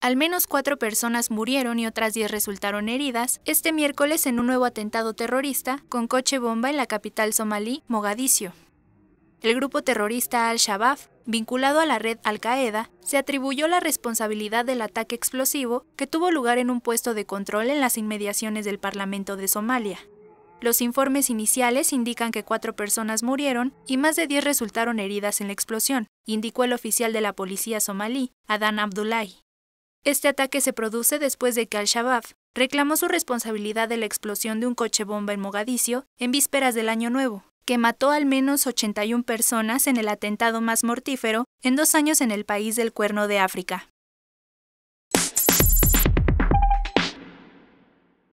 Al menos cuatro personas murieron y otras diez resultaron heridas este miércoles en un nuevo atentado terrorista con coche bomba en la capital somalí, Mogadiscio. El grupo terrorista Al-Shabaab, vinculado a la red Al-Qaeda, se atribuyó la responsabilidad del ataque explosivo que tuvo lugar en un puesto de control en las inmediaciones del Parlamento de Somalia. Los informes iniciales indican que cuatro personas murieron y más de diez resultaron heridas en la explosión, indicó el oficial de la policía somalí, Adán Abdullahi. Este ataque se produce después de que Al-Shabaab reclamó su responsabilidad de la explosión de un coche bomba en Mogadiscio en vísperas del Año Nuevo, que mató al menos 81 personas en el atentado más mortífero en dos años en el país del Cuerno de África.